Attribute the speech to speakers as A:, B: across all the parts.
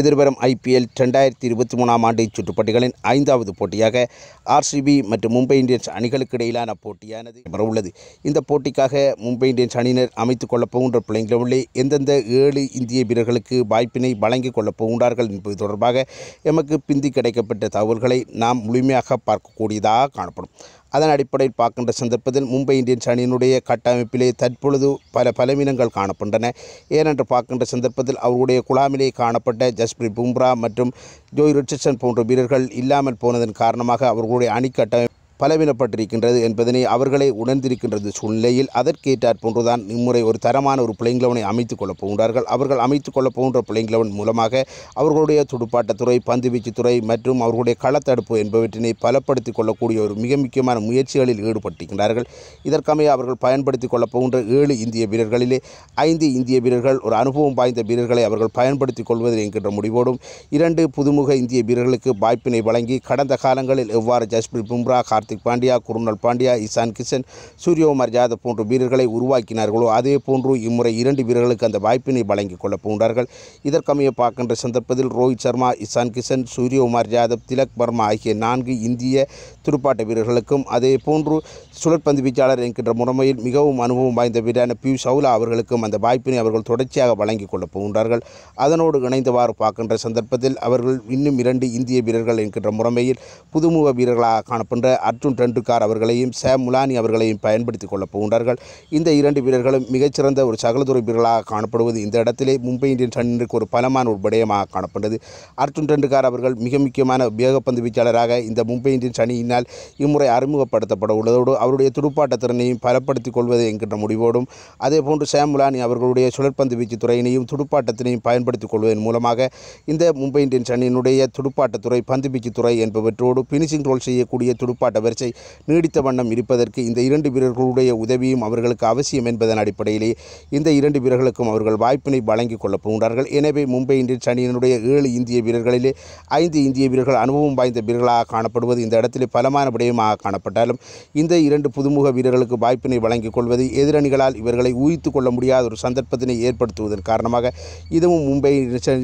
A: எதிர்வரும் ஐபிஎல் ரெண்டாயிரத்தி இருபத்தி மூணாம் ஆண்டு சுற்றுப்பட்டிகளின் ஐந்தாவது போட்டியாக ஆர்சிபி மற்றும் மும்பை இந்தியன்ஸ் அணிகளுக்கு இடையிலான போட்டியானது வரவுள்ளது இந்த போட்டிக்காக மும்பை இந்தியன்ஸ் அணியினர் அமைத்துக் கொள்ளப் போகின்ற பிள்ளைங்களே எந்தெந்த ஏழு இந்திய வீரர்களுக்கு வாய்ப்பினை வழங்கிக் கொள்ளப் போகின்றார்கள் என்பது தொடர்பாக எமக்கு பிந்தி கிடைக்கப்பட்ட தகவல்களை நாம் முழுமையாக பார்க்கக்கூடியதாக காணப்படும் அதன் அடிப்படையில் பார்க்கின்ற சந்தர்ப்பத்தில் மும்பை இந்தியன்ஸ் அணியினுடைய கட்டமைப்பிலே தற்பொழுது பல பலவீனங்கள் காணப்படுகின்றன ஏனென்று பார்க்கின்ற சந்தர்ப்பத்தில் அவருடைய குழாமிலே காணப்பட்ட ஜஸ்பிரீத் பும்ரா மற்றும் ஜோய் ரிச்சர்சன் போன்ற வீரர்கள் இல்லாமல் போனதன் காரணமாக அவர்களுடைய அணிக்கட்டம் பலவீனப்பட்டிருக்கின்றது என்பதனை அவர்களை உணர்ந்திருக்கின்றது சூழ்நிலையில் அதற்கேற்றார் போன்றுதான் இம்முறை ஒரு தரமான ஒரு பிள்ளைங்களவனை அமைத்துக் கொள்ளப் போகின்றார்கள் அவர்கள் அமைத்துக் கொள்ளப் போகின்ற பிள்ளைங்களவன் மூலமாக அவர்களுடைய துடுப்பாட்டத்துறை வீச்சுத்துறை மற்றும் அவர்களுடைய களத்தடுப்பு என்பவற்றினை பலப்படுத்திக் கொள்ளக்கூடிய ஒரு மிக முக்கியமான முயற்சிகளில் ஈடுபட்டிருக்கின்றார்கள் இதற்கமைய அவர்கள் பயன்படுத்திக் கொள்ளப் போகின்ற ஏழு இந்திய வீரர்களிலே ஐந்து இந்திய வீரர்கள் ஒரு அனுபவம் வாய்ந்த வீரர்களை அவர்கள் பயன்படுத்திக் கொள்வது என்கின்ற முடிவோடும் இரண்டு புதுமுக இந்திய வீரர்களுக்கு வாய்ப்பினை வழங்கி கடந்த காலங்களில் எவ்வாறு ஜஸ்பிரித் பும்ரா கார்த்திக் கார்த்திக் பாண்டியா குருணல் பாண்டியா இசான் கிஷன் சூரியகுமார் ஜாதவ் போன்ற வீரர்களை உருவாக்கினார்களோ அதே போன்று இம்முறை இரண்டு வீரர்களுக்கு அந்த வாய்ப்பினை வழங்கிக் கொள்ளப் போகிறார்கள் இதற்கமைய பார்க்கின்ற சந்தர்ப்பத்தில் ரோஹித் சர்மா இசான் கிஷன் சூரியகுமார் ஜாதவ் திலக் வர்மா ஆகிய நான்கு இந்திய துடுப்பாட்ட வீரர்களுக்கும் அதே போன்று சுழற்பந்து வீச்சாளர் என்கின்ற முறைமையில் மிகவும் அனுபவம் வாய்ந்த வீரான பியூஷ் சவுலா அவர்களுக்கும் அந்த வாய்ப்பினை அவர்கள் தொடர்ச்சியாக வழங்கிக் கொள்ளப் போகின்றார்கள் அதனோடு இணைந்தவாறு பார்க்கின்ற சந்தர்ப்பத்தில் அவர்கள் இன்னும் இரண்டு இந்திய வீரர்கள் என்கின்ற முறைமையில் புதுமுக வீரர்களாக காணப்படுகின்ற மில்டன் டெண்டுல்கர் அவர்களையும் சாம் முலானி அவர்களையும் பயன்படுத்தி கொள்ளப் போகின்றார்கள் இந்த இரண்டு வீரர்களும் மிகச்சிறந்த ஒரு சகலதுறை வீரர்களாக காணப்படுவது இந்த இடத்திலே மும்பை இந்தியன்ஸ் அணியினருக்கு ஒரு பலமான ஒரு விடயமாக காணப்பட்டது அர்ஜுன் டெண்டுல்கர் அவர்கள் மிக முக்கியமான வேகப்பந்து வீச்சாளராக இந்த மும்பை இந்தியன்ஸ் அணியினால் இம்முறை அறிமுகப்படுத்தப்பட உள்ளதோடு அவருடைய துடுப்பாட்ட திறனையும் பலப்படுத்திக் கொள்வது என்கின்ற முடிவோடும் அதேபோன்று சாம் முலானி அவர்களுடைய சுழற்பந்து வீச்சு துறையினையும் துடுப்பாட்டத்தினையும் பயன்படுத்திக் கொள்வதன் மூலமாக இந்த மும்பை இந்தியன்ஸ் அணியினுடைய துடுப்பாட்டத்துறை வீச்சு துறை என்பவற்றோடு பினிஷிங் ரோல் செய்யக்கூடிய துடுப்பாட்ட வரிசை நீடித்த வண்ணம் இருப்பதற்கு இந்த இரண்டு வீரர்களுடைய உதவியும் அவர்களுக்கு அவசியம் என்பதன் அடிப்படையிலே இந்த இரண்டு வீரர்களுக்கும் அவர்கள் வாய்ப்பினை வழங்கிக் கொள்ளப் போகின்றார்கள் எனவே மும்பை இந்தியன்ஸ் அணியினுடைய ஏழு இந்திய வீரர்களிலே ஐந்து இந்திய வீரர்கள் அனுபவம் வாய்ந்த வீரர்களாக காணப்படுவது இந்த இடத்திலே பலமான விடயமாக காணப்பட்டாலும் இந்த இரண்டு புதுமுக வீரர்களுக்கு வாய்ப்பினை வழங்கிக் கொள்வது எதிரணிகளால் இவர்களை ஊகித்து கொள்ள முடியாத ஒரு சந்தர்ப்பத்தினை ஏற்படுத்துவதன் காரணமாக இதுவும் மும்பை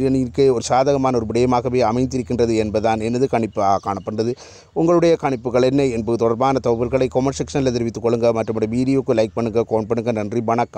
A: அணிக்கு ஒரு சாதகமான ஒரு விடயமாகவே அமைந்திருக்கின்றது என்பதுதான் எனது கணிப்பாக காணப்படுகிறது உங்களுடைய கணிப்புகள் என்ன என்பது தொடர்பான தகவல்களை கொமெண்ட் செக்ஷனில் தெரிவித்துக் கொள்ளுங்கள் மற்றபடி வீடியோக்கு லைக் பண்ணுங்கள் கோன் பண்ணுங்கள் நன்றி வணக்கம்